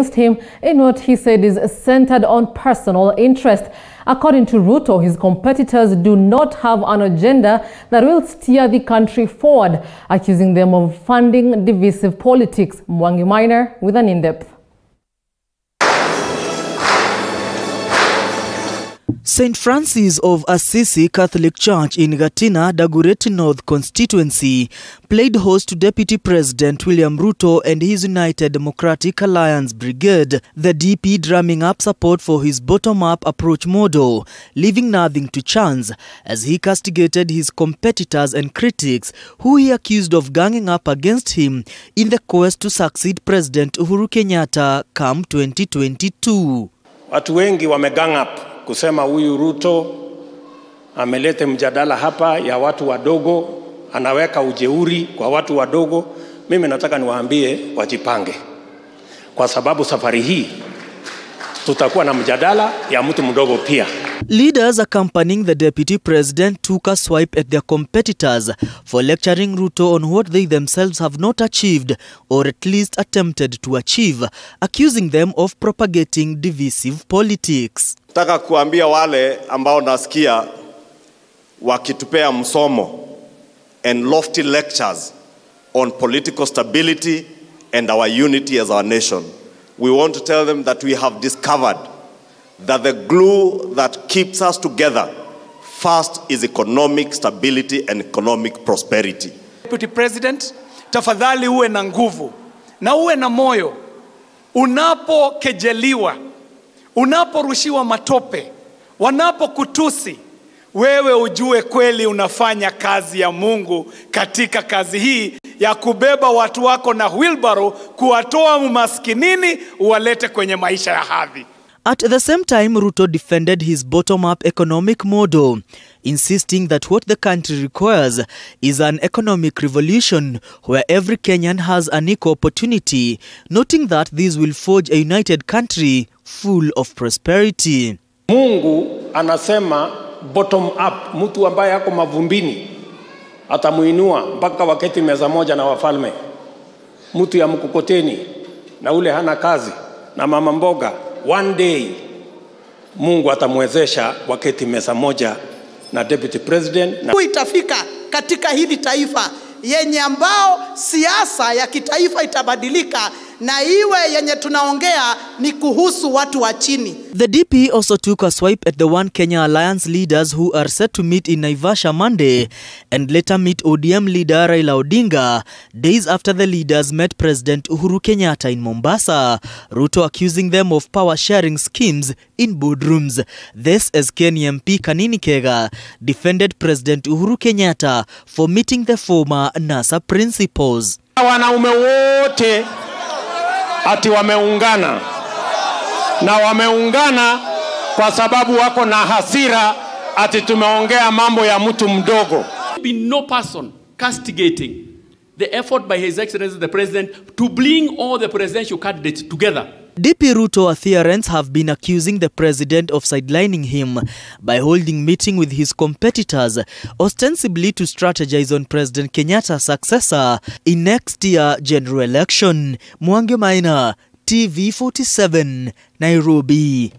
against him in what he said is centered on personal interest. According to Ruto, his competitors do not have an agenda that will steer the country forward, accusing them of funding divisive politics. Mwangi Minor with an in-depth. St. Francis of Assisi Catholic Church in Gatina, Dagoretti North constituency played host to Deputy President William Ruto and his United Democratic Alliance Brigade, the DP drumming up support for his bottom-up approach model, leaving nothing to chance as he castigated his competitors and critics who he accused of ganging up against him in the quest to succeed President Uhuru Kenyatta come 2022. Watu wengi wamegang up kusema huyu Ruto amelete mjadala hapa ya watu wadogo, anaweka ujeuri kwa watu wadogo. Mimi nataka niwaambie wajipange, kwa sababu safari hii tutakuwa na mjadala ya mtu mdogo pia. Leaders accompanying the deputy president took a swipe at their competitors for lecturing Ruto on what they themselves have not achieved or at least attempted to achieve, accusing them of propagating divisive politics. Nataka kuambia wale ambao nasikia wakitupea msomo and lofty lectures on political stability and our unity as our nation. We want to tell them that we have discovered that the glue that keeps us together first is economic stability and economic prosperity. Deputy President, tafadhali uwe na nguvu na uwe na moyo unapokejeliwa unaporushiwa matope, wanapokutusi, wewe ujue kweli unafanya kazi ya Mungu katika kazi hii ya kubeba watu wako na wheelbarrow kuwatoa umaskinini uwalete kwenye maisha ya hadhi. At the same time, Ruto defended his bottom-up economic model, insisting that what the country requires is an economic revolution where every Kenyan has an equal opportunity, noting that this will forge a united country full of prosperity. Mungu anasema bottom up, mtu ambaye ako mavumbini atamuinua mpaka waketi meza moja na wafalme, mtu ya mkokoteni na ule hana kazi na mama mboga, one day Mungu atamwezesha waketi meza moja na deputy president na... itafika katika hili taifa yenye ambao siasa ya kitaifa itabadilika na iwe yenye tunaongea ni kuhusu watu wa chini. The DP also took a swipe at the One Kenya Alliance leaders who are set to meet in Naivasha Monday and later meet ODM leader Raila Odinga days after the leaders met President Uhuru Kenyatta in Mombasa, Ruto accusing them of power sharing schemes in boardrooms. This as Kenya MP Kanini Kega defended President Uhuru Kenyatta for meeting the former NASA principals. Wanaume wote ati wameungana na wameungana kwa sababu wako na hasira ati tumeongea mambo ya mtu mdogo. Be no person castigating the effort by His Excellency the President to bring all the presidential candidates together. DP Ruto adherents have been accusing the president of sidelining him by holding meeting with his competitors, ostensibly to strategize on President Kenyatta's successor in next year general election. Mwangi Maina, TV47, Nairobi.